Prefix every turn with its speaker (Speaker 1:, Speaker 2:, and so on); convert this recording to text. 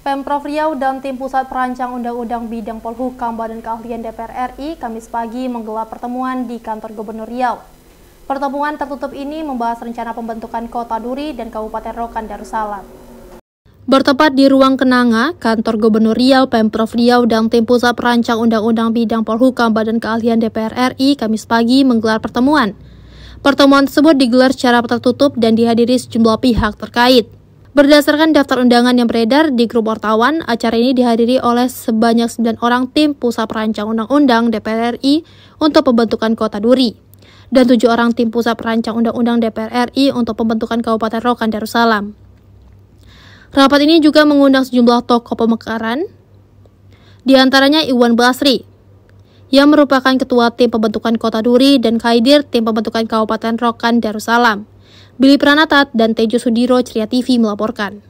Speaker 1: Pemprov Riau dan tim Pusat Perancang Undang-Undang Bidang Polhukam Badan Keahlian DPR RI Kamis pagi menggelar pertemuan di kantor Gubernur Riau. Pertemuan tertutup ini membahas rencana pembentukan Kota Duri dan Kabupaten Rokan Darussalam. Bertempat di ruang Kenanga, kantor Gubernur Riau, Pemprov Riau, dan tim pusat perancang Undang-Undang Bidang Polhukam Badan Keahlian DPR RI Kamis pagi menggelar pertemuan. Pertemuan tersebut digelar secara tertutup dan dihadiri sejumlah pihak terkait. Berdasarkan daftar undangan yang beredar di grup wartawan, acara ini dihadiri oleh sebanyak 9 orang tim Pusat Perancang Undang-Undang DPR RI untuk pembentukan Kota Duri, dan tujuh orang tim Pusat Perancang Undang-Undang DPR RI untuk pembentukan Kabupaten Rokan Darussalam. Rapat ini juga mengundang sejumlah tokoh pemekaran, diantaranya Iwan Basri, yang merupakan Ketua Tim Pembentukan Kota Duri dan Kaidir Tim Pembentukan Kabupaten Rokan Darussalam. Billy Pranatat dan Tejo Sudiro Ceria TV melaporkan.